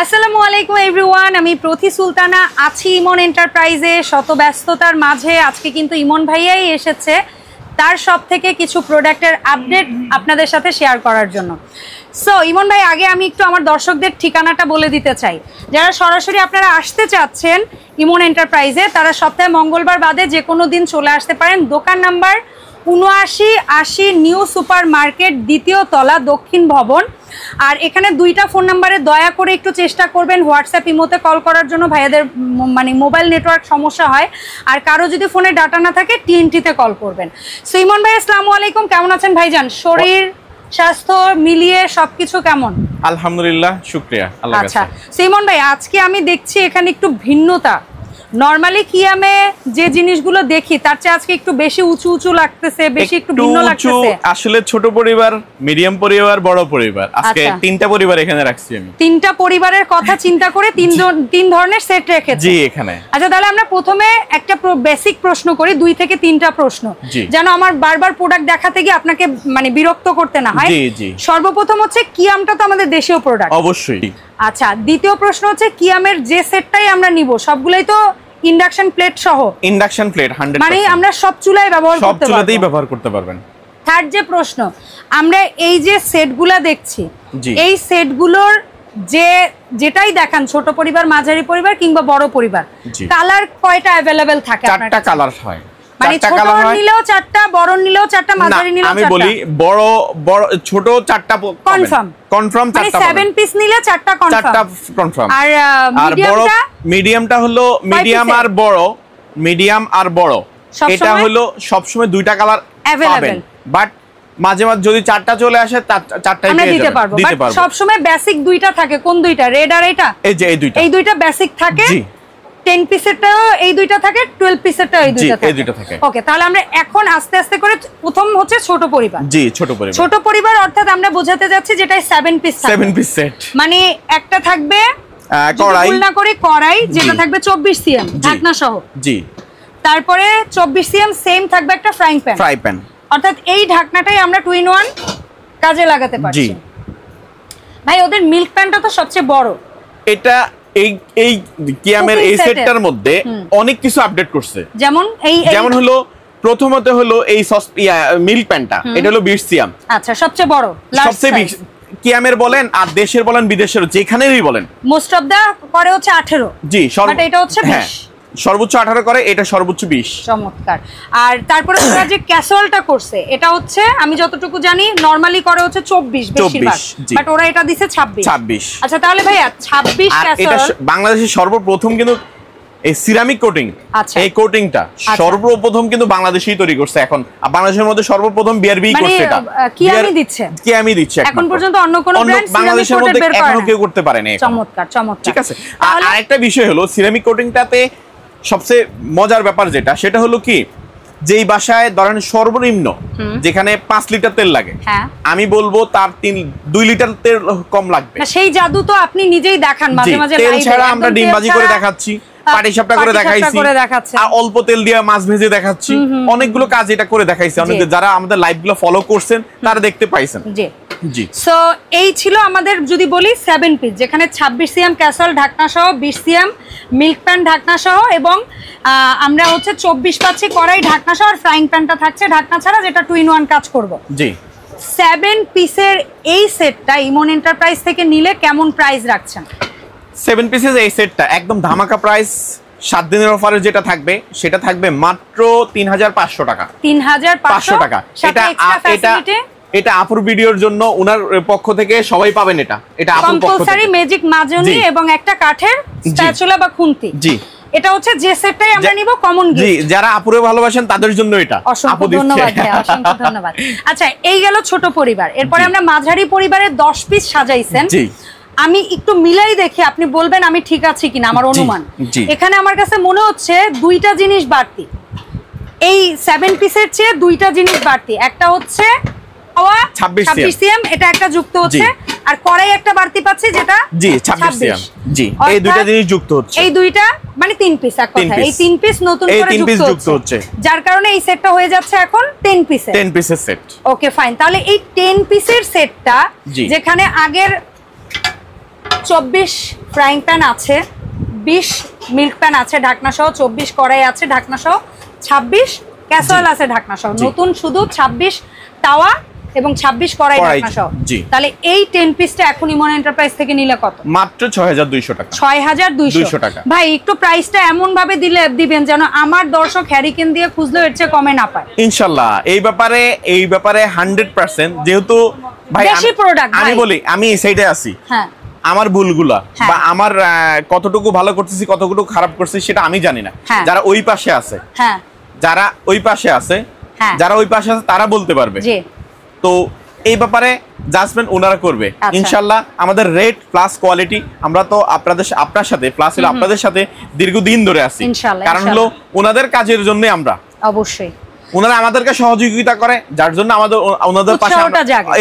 আসসালামু আলাইকুম এভরিওয়ান আমি প্রতি সুলতানা আছি ইমন এন্টারপ্রাইজে শত ব্যস্ততার মাঝে আজকে কিন্তু ইমন ভাইয়াই এসেছে তার সব থেকে কিছু প্রোডাক্টের আপডেট আপনাদের সাথে শেয়ার করার জন্য সো ইমন ভাই আগে আমি একটু আমার দর্শকদের ঠিকানাটা বলে দিতে চাই যারা সরাসরি আপনারা আসতে চাচ্ছেন ইমন এন্টারপ্রাইজে তারা সপ্তাহে মঙ্গলবার বাদে যে কোনো দিন চলে আসতে পারেন দোকান নাম্বার উনআশি আশি নিউ সুপার মার্কেট দ্বিতীয় তলা দক্ষিণ ভবন আর এখানে দুইটা ফোন নাম্বারে দয়া করে একটু চেষ্টা করবেন হোয়াটসঅ্যাপ ইমোতে কল করার জন্য ভাইয়াদের মানে মোবাইল নেটওয়ার্ক সমস্যা হয় আর কারো যদি ফোনে ডাটা না থাকে টিএনটিতে কল করবেন সুইমন ভাই আসসালামু আলাইকুম কেমন আছেন ভাইজান শরীর স্বাস্থ্য মিলিয়ে সবকিছু কেমন আলহামদুলিল্লাহ শুক্রিয়া আচ্ছা সুইমন ভাই আজকে আমি দেখছি এখানে একটু ভিন্নতা নরমালি কিয়ামে যে জিনিসগুলো দেখি তার চেয়ে আজকে একটু বেশি উঁচু উঁচু লাগতেছে বেশি একটু ভিন্ন লাগতেছে আসলে ছোট পরিবার মিডিয়াম পরিবার বড় পরিবার আজকে আচ্ছা। তিনটা পরিবার এখানে রাখছি আমি তিনটা পরিবারের কথা চিন্তা করে তিন তিন ধরনের সেট রেখেছি জি এখানে আচ্ছা তাহলে আমরা প্রথমে একটা বেসিক প্রশ্ন করি দুই থেকে তিনটা প্রশ্ন যেন আমার বারবার প্রোডাক্ট দেখাতে গিয়ে আপনাকে মানে বিরক্ত করতে না হয় জি জি সর্বপ্রথম হচ্ছে আমটা তো আমাদের দেশীয় প্রোডাক্ট অবশ্যই আচ্ছা দ্বিতীয় প্রশ্ন হচ্ছে কিয়ামের যে সেটটাই আমরা নিব সবগুলাই তো ইন্ডাকশন প্লেট সহ ইন্ডাকশন প্লেট 100 মানে আমরা সব চুলায় ব্যবহার করতে পারব সব চুলাতেই ব্যবহার করতে পারবেন থার্ড যে প্রশ্ন আমরা এই যে সেটগুলো দেখছি এই সেটগুলোর যে যেটাই দেখান ছোট পরিবার মাঝারি পরিবার কিংবা বড় পরিবার কালার কয়টা অ্যাভেলেবেল থাকে চারটি কালার হয় মানে বড় নিলেও চারটা আর বড় মিডিয়াম আর বড় এটা হলো সবসময় দুইটা কালার অ্যাভেলেবল বাট মাঝে মাঝে যদি চারটা চলে আসে চারটাই আমরা দিতে পারবো সব বেসিক দুইটা থাকে কোন দুইটা রেড আর এটা এই যে এই দুইটা এই দুইটা বেসিক থাকে 10 পিসেরটা এই দুইটা থাকে 12 পিসেরটা এই দুইটা থাকে এই দুইটা থাকে ওকে তাহলে আমরা এখন আস্তে আস্তে করে প্রথম হচ্ছে ছোট পরিবার জি ছোট পরিবার ছোট পরিবার অর্থাৎ আমরা বোঝাতে যাচ্ছি যেটা 7 পিস 7 পিস সেট মানে একটা থাকবে কড়াই না করে কড়াই যেটা থাকবে 24 সিএম ঢাকনা সহ জি তারপরে 24 সিএম সেম থাকবে একটা ফ্রাইং প্যান ফ্রাই প্যান অর্থাৎ এই ঢাকনাটাই আমরা টু ইন ওয়ান কাজে লাগাতে পারছি ভাই ওদের মিল্ক প্যানটা তো সবচেয়ে বড় এটা এই কিয়ামের এই সেটটার মধ্যে অনেক কিছু আপডেট করছে যেমন এই যেমন হলো প্রথমত হলো এই সস মিল্ক প্যানটা এটা হলো বিরসিয়াম আচ্ছা সবচেয়ে বড় সবচেয়ে কিয়ামের বলেন আর দেশের বলেন বিদেশের যেখানেই বলেন মোস্ট অফ দা পরে হচ্ছে 18 জি সর্ব এটা হচ্ছে 20 হ্যাঁ। সর্বোচ্চ আঠারো করে এটা সর্বোচ্চ বিশ চমৎকার আর তারপরে যে ক্যাসোয়ালটা করছে এটা হচ্ছে আমি যতটুকু জানি নরমালি করে হচ্ছে চব্বিশ বেশিরভাগ বাট ওরা এটা দিছে ছাব্বিশ ছাব্বিশ আচ্ছা তাহলে ভাইয়া ছাব্বিশ এটা বাংলাদেশের সর্বপ্রথম কিন্তু এই সিরামিক আচ্ছা। কোটিং এই কোটিংটা আচ্ছা। সর্বপ্রথম কিন্তু বাংলাদেশেই তৈরি করছে এখন বাংলাদেশের মধ্যে সর্বপ্রথম বিআরবি মানে, করছে এটা কি আমি দিচ্ছে কি আমি দিচ্ছে এখন পর্যন্ত অন্য কোন ব্র্যান্ড বাংলাদেশের মধ্যে এখনো কেউ করতে পারেনি চমৎকার চমৎকার ঠিক আছে আর আরেকটা বিষয় হলো সিরামিক কোটিংটাতে সবচেয়ে মজার ব্যাপার যেটা সেটা হলো কি যেই বাসায় ধরেন সর্বনিম্ন যেখানে পাঁচ লিটার তেল লাগে হ্যাঁ। আমি বলবো তার তিন দুই লিটার তেল কম লাগবে সেই জাদু তো আপনি নিজেই দেখান মাঝে মাঝে তেল ছাড়া আমরা ডিমবাজি করে দেখাচ্ছি পাটি সাপটা করে দেখাইছি আর অল্প তেল দিয়ে মাছ ভেজে দেখাচ্ছি অনেকগুলো কাজ এটা করে দেখাইছি অনেকে যারা আমাদের লাইভগুলো ফলো করছেন তারা দেখতে পাইছেন এই ছিল আমাদের যদি বলি সেভেন পিস যেখানে ছাব্বিশ সিএম ক্যাসল ঢাকনা সহ বিশ সিএম মিল্ক প্যান ঢাকনা সহ এবং আমরা হচ্ছে চব্বিশ পাচ্ছি কড়াই ঢাকনা সহ আর ফ্রাইং প্যানটা থাকছে ঢাকনা ছাড়া যেটা টু ইন ওয়ান কাজ করবো জি সেভেন পিসের এই সেটটা ইমন এন্টারপ্রাইজ থেকে নিলে কেমন প্রাইস রাখছেন সেভেন পিসেস এই সেটটা একদম ধামাকা প্রাইস সাত দিনের অফারে যেটা থাকবে সেটা থাকবে মাত্র তিন হাজার পাঁচশো টাকা তিন হাজার পাঁচশো টাকা এটা এটা এটা আপুর ভিডিওর জন্য ওনার পক্ষ থেকে সবাই পাবেন এটা এটা আপুর পক্ষ থেকে ম্যাজিক মাজনি এবং একটা কাঠের স্প্যাচুলা বা খুন্তি জি এটা হচ্ছে যে সেটটাই আমরা নিব কমন গিফট জি যারা আপুরে ভালোবাসেন তাদের জন্য এটা অসংখ্য ধন্যবাদ অসংখ্য ধন্যবাদ আচ্ছা এই গেল ছোট পরিবার এরপরে আমরা মাঝারি পরিবারের 10 পিস সাজাইছেন জি আমি একটু মিলাই দেখি আপনি বলবেন আমি ঠিক আছি কিনা আমার অনুমান এখানে আমার কাছে মনে হচ্ছে দুইটা জিনিস বাড়তি এই সেভেন পিসের চেয়ে দুইটা জিনিস বাড়তি একটা হচ্ছে ছাব্বিশ সিএম এটা একটা যুক্ত হচ্ছে আর একটা বাড়তি পাচ্ছি যেটা এই দুইটা মানে তিন পিস এই তিন পিস নতুন করে যুক্ত হচ্ছে যার কারণে এই সেটটা হয়ে যাচ্ছে এখন টেন পিসের 10 পিসের সেট ওকে ফাইন তাহলে এই টেন পিসের সেটটা যেখানে আগের চব্বিশ ফ্রাইং প্যান আছে বিশ মিল্ক প্যান আছে ঢাকনা সহ চব্বিশ কড়াই আছে ঢাকনা সহ ছাব্বিশ ক্যাসোয়েল আছে ঢাকনা সহ নতুন শুধু ছাব্বিশ তাওয়া এবং 26 কড়াই ঢাকনা সহ তাহলে এই টেন পিসটা এখন ইমন এন্টারপ্রাইজ থেকে নিলে কত মাত্র দুইশো টাকা দুইশো টাকা ভাই একটু প্রাইসটা এমন ভাবে দিলে দিবেন যেন আমার দর্শক হ্যারিকেন দিয়ে খুঁজলে এর চেয়ে কমে না পায় ইনশাল্লাহ এই ব্যাপারে এই ব্যাপারে হান্ড্রেড পার্সেন্ট যেহেতু ভাই আমি বলি আমি এই সাইডে আছি হ্যাঁ আমার ভুলগুলা হ্যাঁ। বা আমার কতটুকু ভালো করতেছি কতটুকু খারাপ করছি সেটা আমি জানি না হ্যাঁ। যারা ওই পাশে আছে হ্যাঁ। যারা ওই পাশে আছে যারা ওই পাশে আছে তারা বলতে পারবে তো এই ব্যাপারে জাজমেন্ট ওনারা করবে আচ্ছা। ইনশাল্লাহ আমাদের রেট প্লাস কোয়ালিটি আমরা তো আপনাদের আপনার সাথে প্লাস হলো আপনাদের সাথে দীর্ঘদিন ধরে আছি কারণ হলো ওনাদের কাজের জন্য আমরা অবশ্যই ওনারা আমাদেরকে সহযোগিতা করে যার জন্য আমাদের ওনাদের পাশে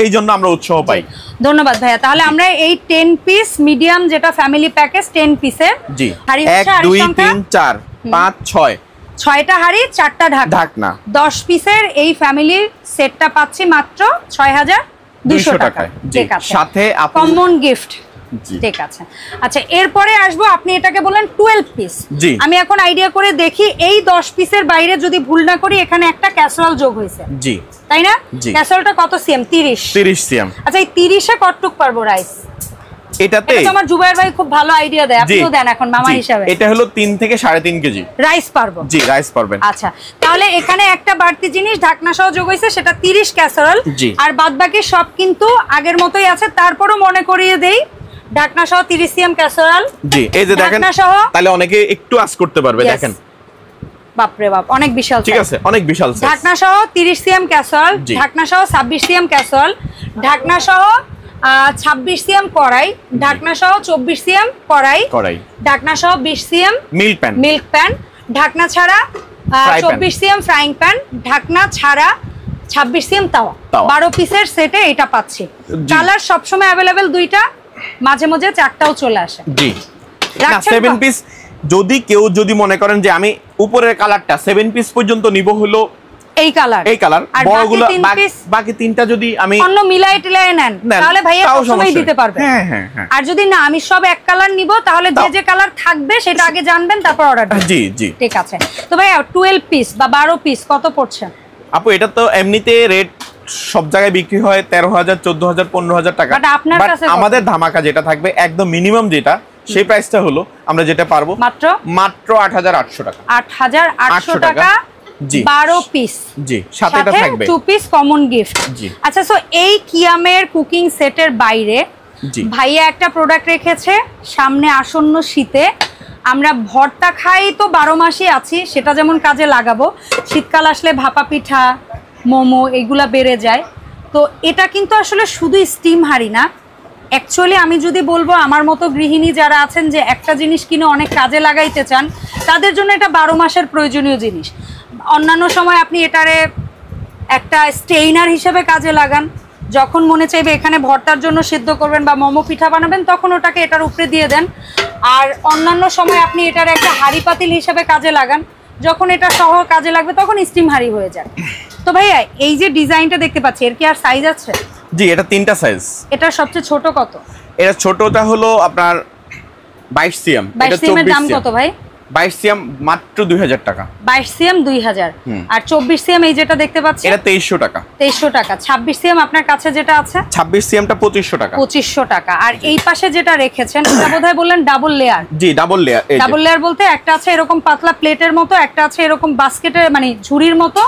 এই জন্য আমরা উৎসাহ পাই ধন্যবাদ ভাইয়া তাহলে আমরা এই 10 পিস মিডিয়াম যেটা ফ্যামিলি প্যাকেজ 10 পিসে জি 1 2 3 4 5 6 ছয়টা হাড়ি চারটা ঢাকনা দশ পিসের এই ফ্যামিলি সেটটা পাচ্ছি মাত্র ছয় হাজার দুশো টাকায় সাথে কমন গিফট ঠিক আছে আচ্ছা এরপরে আসবো আপনি এটাকে বলেন টুয়েলভ পিস আমি এখন আইডিয়া করে দেখি এই দশ পিসের বাইরে যদি ভুল না করি এখানে একটা ক্যাসরল যোগ হয়েছে জি তাই না ক্যাসরলটা কত সিএম তিরিশ তিরিশ সিএম আচ্ছা এই তিরিশে কটটুক পারবো রাইস আমার ভাই খুব ভালো আইডিয়া দেয় দেন এখন মামা হিসাবে এটা থেকে কেজি রাইস পারবো রাইস আচ্ছা তাহলে এখানে একটা বাড়তি জিনিস ঢাকনা সহ যোগ সেটা আর বাদবাকি সব কিন্তু আগের মতোই আছে তারপরও মনে করিয়ে দেই ঢাকনা সহ 30 সিএম ক্যাসোরাল জি এই যে দেখেন তাহলে অনেকে একটু আস করতে পারবে দেখেন বাপ অনেক বিশাল ঠিক আছে অনেক বিশাল ঢাকনা সহ 30 সিএম ক্যাসোরাল ঢাকনা সহ 26 সিএম ঢাকনা সহ 26 সিএম কড়াই ঢাকনা সহ 24 সিএম কড়াই কড়াই ঢাকনা সহ 20 CM milk pan milk pan ঢাকনা ছাড়া 24 সিএম ফ্রাইং প্যান ঢাকনা ছাড়া 26 সিএম তাওয়া 12 পিসের সেটে এটা পাচ্ছি কালার সবসময় অ্যাভেলেবেল দুইটা মাঝে মাঝে চারটাও চলে আসে জি সেভেন পিস যদি কেউ যদি মনে করেন যে আমি উপরের কালারটা সেভেন পিস পর্যন্ত নিব হলো এই কালার এই কালার বড়গুলো বাকি তিনটা যদি আমি অন্য মিলাই টিলাই নেন তাহলে ভাইয়া সবসময় দিতে পারবে হ্যাঁ, হ্যাঁ হ্যাঁ আর যদি না আমি সব এক কালার নিব তাহলে যে যে কালার থাকবে সেটা আগে জানবেন তারপর অর্ডার জি জি ঠিক আছে তো ভাইয়া 12 পিস বা 12 পিস কত পড়ছে আপু এটা তো এমনিতে রেট সব জায়গায় বিক্রি হয় তেরো হাজার চোদ্দ হাজার পনেরো হাজার টাকা আমাদের ধামাকা যেটা থাকবে একদম মিনিমাম যেটা সেই প্রাইসটা হলো আমরা যেটা পারবো মাত্র মাত্র আট হাজার আটশো টাকা আট হাজার আটশো টাকা আচ্ছা এই কিয়ামের কুকিং সেটের বাইরে ভাইয়া একটা প্রোডাক্ট রেখেছে সামনে আসন্ন শীতে আমরা ভর্তা খাই তো বারো আছি সেটা যেমন কাজে শীতকাল আসলে ভাপা পিঠা মোমো এগুলা বেড়ে যায় তো এটা কিন্তু আসলে শুধু স্টিম হাঁড়ি না অ্যাকচুয়ালি আমি যদি বলবো আমার মতো গৃহিণী যারা আছেন যে একটা জিনিস কিনে অনেক কাজে লাগাইতে চান তাদের জন্য এটা বারো মাসের প্রয়োজনীয় জিনিস অন্যান্য সময় আপনি এটারে একটা স্টেইনার হিসেবে কাজে লাগান যখন মনে চাইবে এখানে ভর্তার জন্য সিদ্ধ করবেন বা মোমো পিঠা বানাবেন তখন ওটাকে এটার উপরে দিয়ে দেন আর অন্যান্য সময় আপনি এটার একটা হাড়ি পাতিল হিসেবে কাজে লাগান যখন এটা সহ কাজে লাগবে তখন স্টিম হাড়ি হয়ে যায় তো ভাইয়া এই যে ডিজাইনটা দেখতে পাচ্ছি এর কি আর সাইজ আছে জি এটা তিনটা সাইজ এটা সবচেয়ে ছোট কত এটা ছোটটা হলো আপনার 22 সিএম এটা 24 সিএম দাম কত ভাই 22 সিএম মাত্র 2000 টাকা 22 সিএম 2000 আর 24 সিএম এই যেটা দেখতে পাচ্ছি এটা 2300 টাকা 2300 টাকা 26 সিএম আপনার কাছে যেটা আছে 26 সিএমটা 2500 টাকা 2500 টাকা আর এই পাশে যেটা রেখেছেন এটা বোধহয় বললেন ডাবল লেয়ার জি ডাবল লেয়ার ডাবল লেয়ার বলতে একটা আছে এরকম পাতলা প্লেটের মতো একটা আছে এরকম বাস্কেটের মানে ঝুড়ির মতো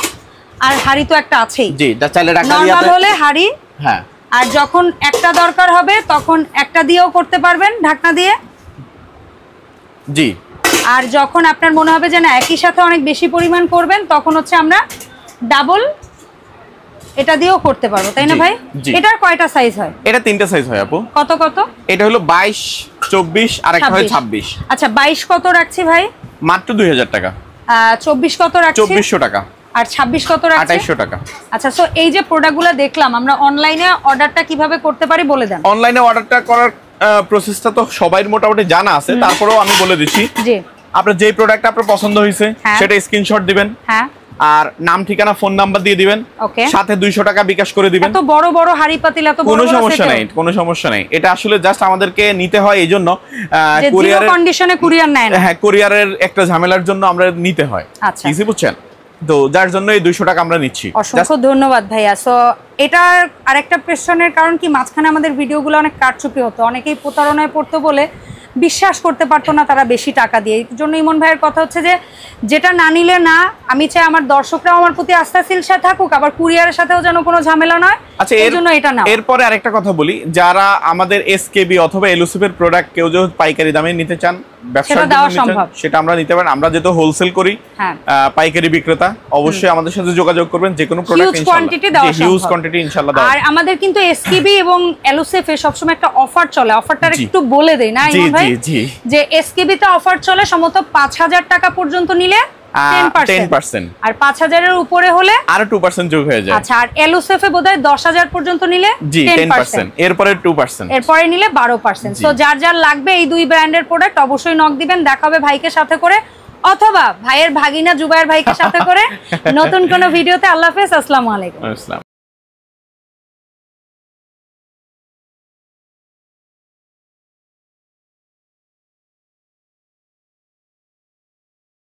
আর হাড়ি তো একটা আছেই জি চাইলে রাখা নরমাল হলে হাড়ি হ্যাঁ আর যখন একটা দরকার হবে তখন একটা দিয়েও করতে পারবেন ঢাকনা দিয়ে জি আর যখন আপনার মনে হবে যে না একই সাথে অনেক বেশি পরিমাণ করবেন তখন হচ্ছে আমরা ডাবল এটা দিয়েও করতে পারবো তাই না ভাই এটার কয়টা সাইজ হয় এটা তিনটা সাইজ হয় আপু কত কত এটা হলো 22 24 আর একটা হয় 26 আচ্ছা 22 কত রাখছি ভাই মাত্র 2000 টাকা 24 কত রাখছি 2400 টাকা আর 26 কত রাখছে 2800 টাকা আচ্ছা সো এই যে প্রোডাক্টগুলো দেখলাম আমরা অনলাইনে অর্ডারটা কিভাবে করতে পারি বলে দেন অনলাইনে অর্ডারটা করার প্রসেসটা তো সবাই মোটামুটি জানা আছে তারপরেও আমি বলে দিচ্ছি জি আপনার যেই প্রোডাক্ট আপনার পছন্দ হয়েছে হ্যাঁ। সেটা স্ক্রিনশট দিবেন হ্যাঁ আর নাম ঠিকানা ফোন নাম্বার দিয়ে দিবেন সাথে দুইশো টাকা বিকাশ করে দিবেন তো বড় বড় হাড়ি পাতিলা এত কোনো সমস্যা নাই কোনো সমস্যা নাই এটা আসলে জাস্ট আমাদেরকে নিতে হয় এই জন্য কুরিয়ারের কন্ডিশনে কুরিয়ার নেয় হ্যাঁ কুরিয়ারের একটা ঝামেলার জন্য আমরা নিতে হয় ইজি আচ্ছা। বুঝছেন তো যার জন্য এই দুইশো টাকা আমরা নিচ্ছি অসংখ্য ধন্যবাদ ভাইয়া সো এটার আরেকটা পেশনের কারণ কি মাঝখানে আমাদের ভিডিওগুলো অনেক কারচুপি হতো অনেকেই প্রতারণায় পড়তো বলে বিশ্বাস করতে পারতো না তারা বেশি টাকা দিয়ে এই জন্য ইমন ভাইয়ের কথা হচ্ছে যে যেটা না নিলে না আমি চাই আমার দর্শকরাও আমার প্রতি আস্থাশীল সাথে থাকুক আবার কুরিয়ারের সাথেও যেন কোনো ঝামেলা নয় আচ্ছা এর জন্য এটা না এরপরে আরেকটা কথা বলি যারা আমাদের এসকেবি অথবা এলুসিফের প্রোডাক্ট কেউ যদি পাইকারি দামে নিতে চান হ্যাঁ। পাইকারি বিক্রেতা অবশ্যই আমাদের সাথে যোগাযোগ করবেন যে কোনো প্রোডাক্ট কোয়ান্টিটি দেওয়া হিউজ কোয়ান্টিটি এবং এলওসেফ এ সব একটা অফার চলে অফারটা একটু বলে দেই না ভাই যে এসকেবি তে অফার চলে সম্ভবত 5000 টাকা পর্যন্ত নিলে যার যার লাগবে এই দুই ব্র্যান্ডের প্রোডাক্ট অবশ্যই নক দিবেন দেখাবে ভাইকে সাথে করে অথবা ভাইয়ের ভাগিনা জুবায়ের ভাইকে সাথে করে নতুন কোন ভিডিওতে আল্লাহ হাফেজ আসসালামু আলাইকুম